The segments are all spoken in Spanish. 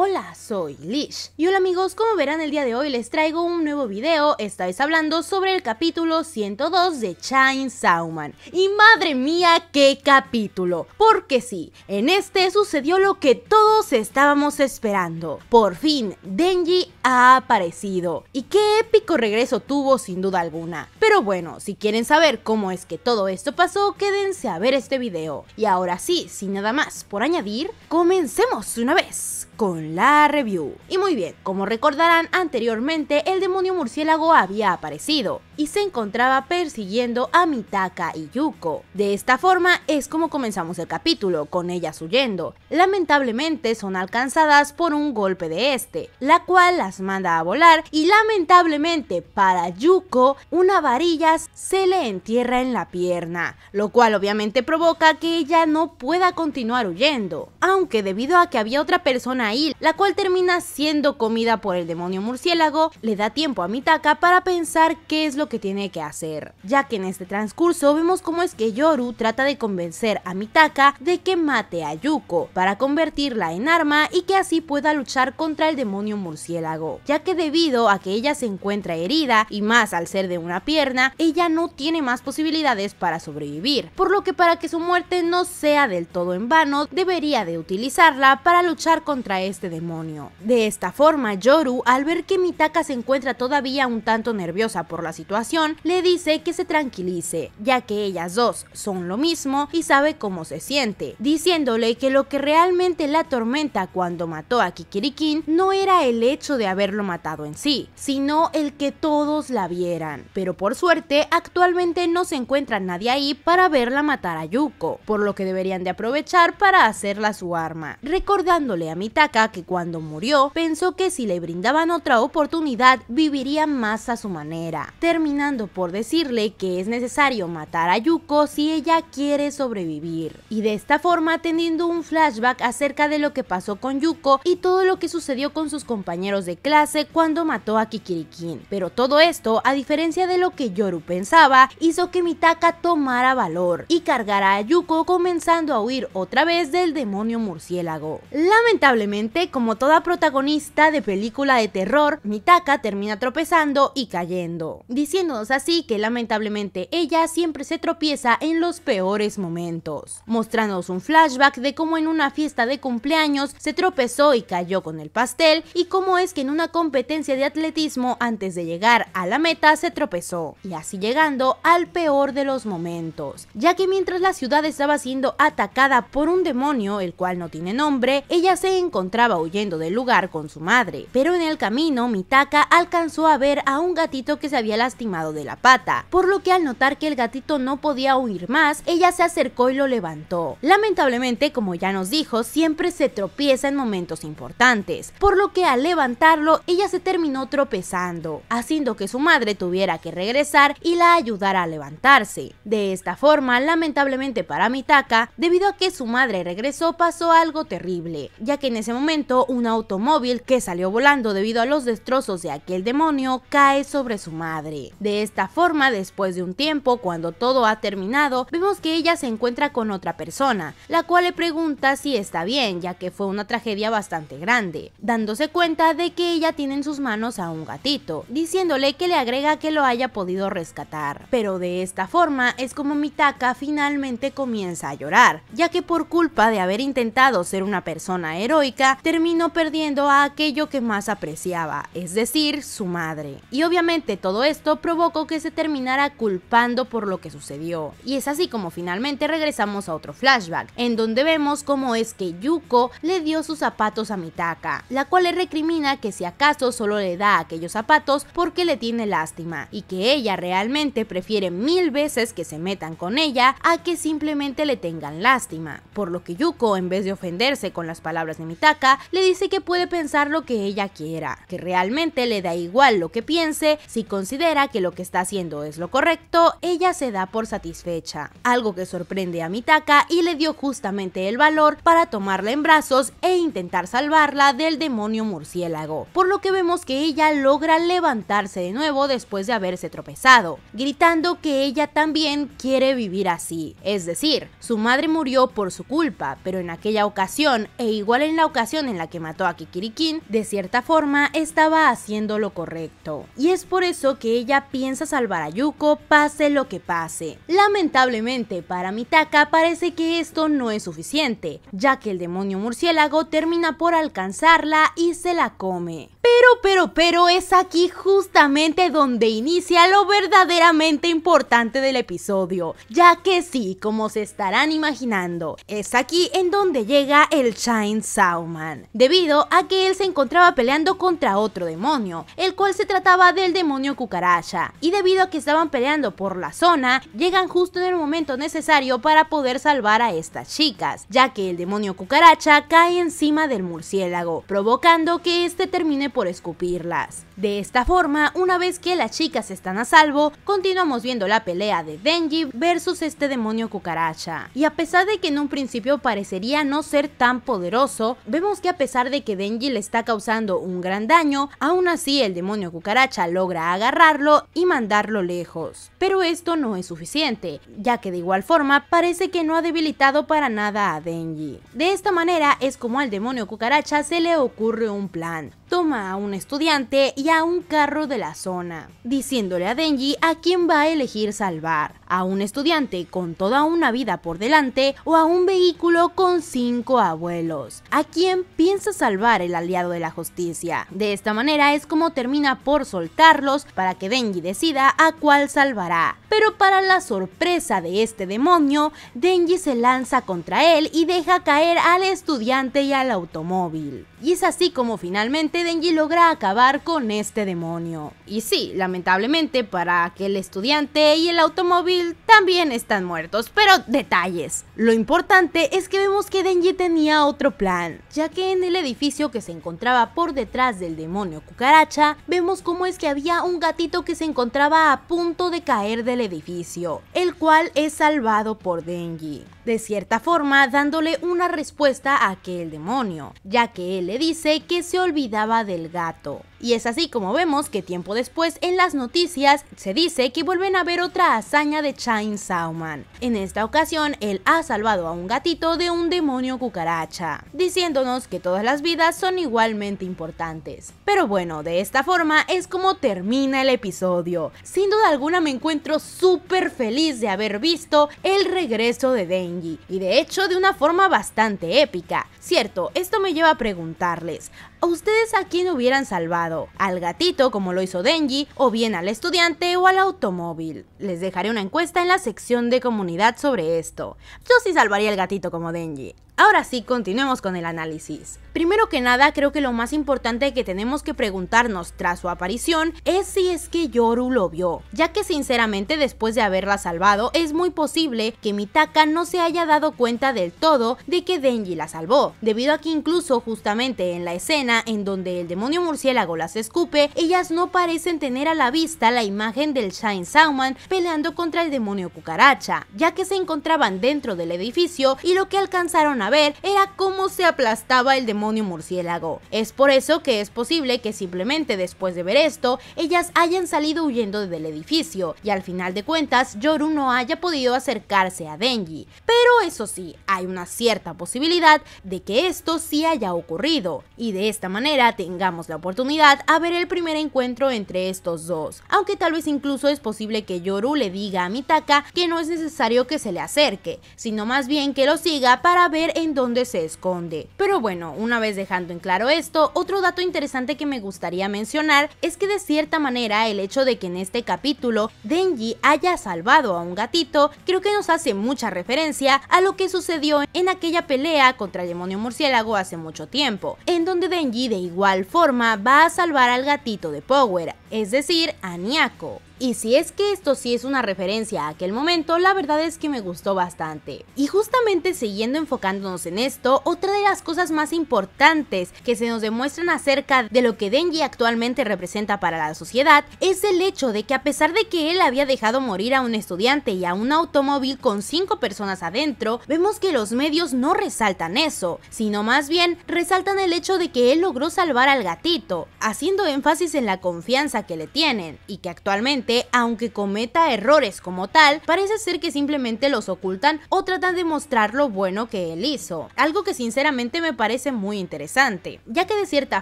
Hola, soy Lish. Y hola amigos, como verán el día de hoy les traigo un nuevo video, esta vez hablando sobre el capítulo 102 de Chainsaw Man. Y madre mía, qué capítulo. Porque sí, en este sucedió lo que todos estábamos esperando. Por fin, Denji ha aparecido. Y qué épico regreso tuvo sin duda alguna. Pero bueno, si quieren saber cómo es que todo esto pasó, quédense a ver este video. Y ahora sí, sin nada más por añadir, comencemos una vez con la review. Y muy bien, como recordarán anteriormente, el demonio murciélago había aparecido y se encontraba persiguiendo a Mitaka y Yuko. De esta forma es como comenzamos el capítulo, con ellas huyendo. Lamentablemente son alcanzadas por un golpe de este, la cual las manda a volar y lamentablemente para Yuko una varilla se le entierra en la pierna, lo cual obviamente provoca que ella no pueda continuar huyendo, aunque debido a que había otra persona la cual termina siendo comida por el demonio murciélago, le da tiempo a Mitaka para pensar qué es lo que tiene que hacer, ya que en este transcurso vemos cómo es que Yoru trata de convencer a Mitaka de que mate a Yuko para convertirla en arma y que así pueda luchar contra el demonio murciélago, ya que debido a que ella se encuentra herida y más al ser de una pierna, ella no tiene más posibilidades para sobrevivir, por lo que para que su muerte no sea del todo en vano, debería de utilizarla para luchar contra este demonio. De esta forma, Yoru, al ver que Mitaka se encuentra todavía un tanto nerviosa por la situación, le dice que se tranquilice, ya que ellas dos son lo mismo y sabe cómo se siente, diciéndole que lo que realmente la atormenta cuando mató a Kikirikin no era el hecho de haberlo matado en sí, sino el que todos la vieran. Pero por suerte, actualmente no se encuentra nadie ahí para verla matar a Yuko, por lo que deberían de aprovechar para hacerla su arma, recordándole a Mitaka que cuando murió pensó que si le brindaban otra oportunidad viviría más a su manera, terminando por decirle que es necesario matar a Yuko si ella quiere sobrevivir. Y de esta forma teniendo un flashback acerca de lo que pasó con Yuko y todo lo que sucedió con sus compañeros de clase cuando mató a Kikirikin. Pero todo esto, a diferencia de lo que Yoru pensaba, hizo que Mitaka tomara valor y cargara a Yuko comenzando a huir otra vez del demonio murciélago. Lamentablemente como toda protagonista de película de terror, Mitaka termina tropezando y cayendo, diciéndonos así que lamentablemente ella siempre se tropieza en los peores momentos, mostrándonos un flashback de cómo en una fiesta de cumpleaños se tropezó y cayó con el pastel y cómo es que en una competencia de atletismo antes de llegar a la meta se tropezó, y así llegando al peor de los momentos, ya que mientras la ciudad estaba siendo atacada por un demonio, el cual no tiene nombre, ella se encontró encontraba huyendo del lugar con su madre, pero en el camino Mitaka alcanzó a ver a un gatito que se había lastimado de la pata, por lo que al notar que el gatito no podía huir más, ella se acercó y lo levantó. Lamentablemente, como ya nos dijo, siempre se tropieza en momentos importantes, por lo que al levantarlo ella se terminó tropezando, haciendo que su madre tuviera que regresar y la ayudara a levantarse. De esta forma, lamentablemente para Mitaka, debido a que su madre regresó pasó algo terrible, ya que en momento, un automóvil que salió volando debido a los destrozos de aquel demonio cae sobre su madre. De esta forma, después de un tiempo, cuando todo ha terminado, vemos que ella se encuentra con otra persona, la cual le pregunta si está bien, ya que fue una tragedia bastante grande, dándose cuenta de que ella tiene en sus manos a un gatito, diciéndole que le agrega que lo haya podido rescatar. Pero de esta forma es como Mitaka finalmente comienza a llorar, ya que por culpa de haber intentado ser una persona heroica, terminó perdiendo a aquello que más apreciaba, es decir, su madre. Y obviamente todo esto provocó que se terminara culpando por lo que sucedió. Y es así como finalmente regresamos a otro flashback, en donde vemos cómo es que Yuko le dio sus zapatos a Mitaka, la cual le recrimina que si acaso solo le da aquellos zapatos porque le tiene lástima y que ella realmente prefiere mil veces que se metan con ella a que simplemente le tengan lástima, por lo que Yuko en vez de ofenderse con las palabras de Mitaka, le dice que puede pensar lo que ella quiera, que realmente le da igual lo que piense, si considera que lo que está haciendo es lo correcto, ella se da por satisfecha, algo que sorprende a Mitaka y le dio justamente el valor para tomarla en brazos e intentar salvarla del demonio murciélago, por lo que vemos que ella logra levantarse de nuevo después de haberse tropezado, gritando que ella también quiere vivir así, es decir, su madre murió por su culpa, pero en aquella ocasión e igual en la ocasión en la que mató a Kikirikin, de cierta forma estaba haciendo lo correcto. Y es por eso que ella piensa salvar a Yuko pase lo que pase. Lamentablemente para Mitaka parece que esto no es suficiente, ya que el demonio murciélago termina por alcanzarla y se la come. Pero, pero, pero es aquí justamente donde inicia lo verdaderamente importante del episodio, ya que sí, como se estarán imaginando, es aquí en donde llega el Shine Sound debido a que él se encontraba peleando contra otro demonio, el cual se trataba del demonio cucaracha, y debido a que estaban peleando por la zona, llegan justo en el momento necesario para poder salvar a estas chicas, ya que el demonio cucaracha cae encima del murciélago, provocando que este termine por escupirlas. De esta forma, una vez que las chicas están a salvo, continuamos viendo la pelea de Denji versus este demonio cucaracha. Y a pesar de que en un principio parecería no ser tan poderoso, vemos que a pesar de que Denji le está causando un gran daño, aún así el demonio cucaracha logra agarrarlo y mandarlo lejos. Pero esto no es suficiente, ya que de igual forma parece que no ha debilitado para nada a Denji. De esta manera es como al demonio cucaracha se le ocurre un plan toma a un estudiante y a un carro de la zona, diciéndole a Denji a quién va a elegir salvar, a un estudiante con toda una vida por delante o a un vehículo con cinco abuelos, a quien piensa salvar el aliado de la justicia. De esta manera es como termina por soltarlos para que Denji decida a cuál salvará. Pero para la sorpresa de este demonio, Denji se lanza contra él y deja caer al estudiante y al automóvil. Y es así como finalmente Denji logra acabar con este demonio. Y sí, lamentablemente para aquel estudiante y el automóvil también están muertos, pero detalles. Lo importante es que vemos que Denji tenía otro plan, ya que en el edificio que se encontraba por detrás del demonio cucaracha, vemos cómo es que había un gatito que se encontraba a punto de caer del edificio, el cual es salvado por Denji, de cierta forma dándole una respuesta a aquel demonio, ya que él le dice que se olvidaba del gato. Y es así como vemos que tiempo después en las noticias se dice que vuelven a ver otra hazaña de Chain Sauman. En esta ocasión él ha salvado a un gatito de un demonio cucaracha, diciéndonos que todas las vidas son igualmente importantes. Pero bueno, de esta forma es como termina el episodio. Sin duda alguna me encuentro súper feliz de haber visto el regreso de Denji, y de hecho de una forma bastante épica. Cierto, esto me lleva a preguntarles, ¿a ustedes a quién hubieran salvado? al gatito como lo hizo Denji, o bien al estudiante o al automóvil. Les dejaré una encuesta en la sección de comunidad sobre esto. Yo sí salvaría al gatito como Denji. Ahora sí, continuemos con el análisis. Primero que nada, creo que lo más importante que tenemos que preguntarnos tras su aparición es si es que Yoru lo vio, ya que sinceramente después de haberla salvado es muy posible que Mitaka no se haya dado cuenta del todo de que Denji la salvó, debido a que incluso justamente en la escena en donde el demonio murciélago las escupe, ellas no parecen tener a la vista la imagen del Shine Sauman peleando contra el demonio cucaracha, ya que se encontraban dentro del edificio y lo que alcanzaron a ver era cómo se aplastaba el demonio murciélago. Es por eso que es posible que simplemente después de ver esto, ellas hayan salido huyendo del edificio y al final de cuentas Yoru no haya podido acercarse a Denji. Pero eso sí, hay una cierta posibilidad de que esto sí haya ocurrido y de esta manera tengamos la oportunidad a ver el primer encuentro entre estos dos. Aunque tal vez incluso es posible que Yoru le diga a Mitaka que no es necesario que se le acerque, sino más bien que lo siga para ver en donde se esconde. Pero bueno, una vez dejando en claro esto, otro dato interesante que me gustaría mencionar es que de cierta manera el hecho de que en este capítulo Denji haya salvado a un gatito creo que nos hace mucha referencia a lo que sucedió en aquella pelea contra el demonio murciélago hace mucho tiempo, en donde Denji de igual forma va a salvar al gatito de Power, es decir, a Niako. Y si es que esto sí es una referencia a aquel momento, la verdad es que me gustó bastante. Y justamente siguiendo enfocándonos en esto, otra de las cosas más importantes que se nos demuestran acerca de lo que Denji actualmente representa para la sociedad es el hecho de que a pesar de que él había dejado morir a un estudiante y a un automóvil con cinco personas adentro, vemos que los medios no resaltan eso, sino más bien resaltan el hecho de que él logró salvar al gatito, haciendo énfasis en la confianza que le tienen y que actualmente aunque cometa errores como tal, parece ser que simplemente los ocultan o tratan de mostrar lo bueno que él hizo, algo que sinceramente me parece muy interesante, ya que de cierta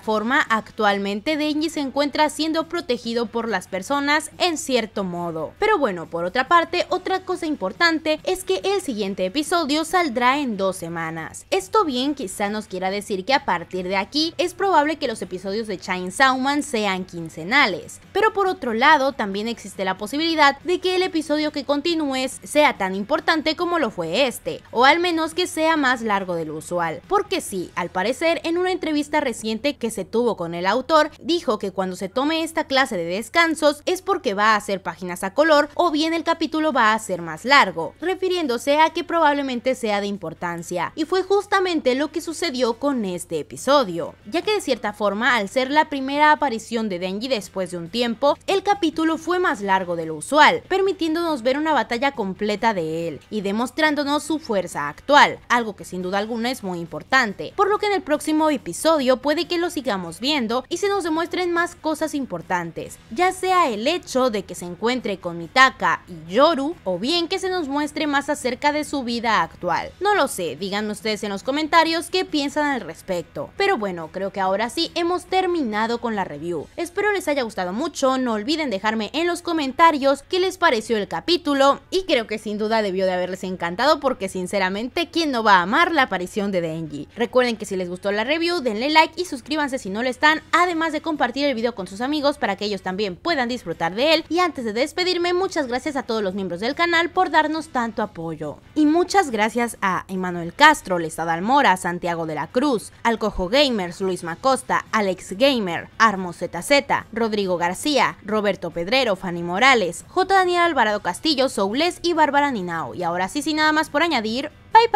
forma actualmente Denji se encuentra siendo protegido por las personas en cierto modo. Pero bueno, por otra parte, otra cosa importante es que el siguiente episodio saldrá en dos semanas. Esto bien quizá nos quiera decir que a partir de aquí es probable que los episodios de Chainsaw Man sean quincenales, pero por otro lado también existe la posibilidad de que el episodio que continúes sea tan importante como lo fue este, o al menos que sea más largo de lo usual. Porque sí, al parecer, en una entrevista reciente que se tuvo con el autor, dijo que cuando se tome esta clase de descansos es porque va a ser páginas a color o bien el capítulo va a ser más largo, refiriéndose a que probablemente sea de importancia. Y fue justamente lo que sucedió con este episodio, ya que de cierta forma, al ser la primera aparición de Denji después de un tiempo, el capítulo fue más largo de lo usual, permitiéndonos ver una batalla completa de él y demostrándonos su fuerza actual, algo que sin duda alguna es muy importante, por lo que en el próximo episodio puede que lo sigamos viendo y se nos demuestren más cosas importantes, ya sea el hecho de que se encuentre con Mitaka y Yoru o bien que se nos muestre más acerca de su vida actual. No lo sé, díganme ustedes en los comentarios qué piensan al respecto. Pero bueno, creo que ahora sí hemos terminado con la review. Espero les haya gustado mucho, no olviden dejarme en los comentarios que les pareció el capítulo y creo que sin duda debió de haberles encantado porque sinceramente quién no va a amar la aparición de Denji. Recuerden que si les gustó la review denle like y suscríbanse si no lo están, además de compartir el video con sus amigos para que ellos también puedan disfrutar de él y antes de despedirme muchas gracias a todos los miembros del canal por darnos tanto apoyo. Y muchas gracias a Emanuel Castro, Lestad Almora, Santiago de la Cruz, Alcojo Gamers, Luis Macosta, Alex Gamer, Armo ZZ, Rodrigo García, Roberto Pedrero, Fanny Morales, J. Daniel Alvarado Castillo, Soules y Bárbara Ninao. Y ahora sí, sin nada más por añadir, bye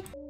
bye.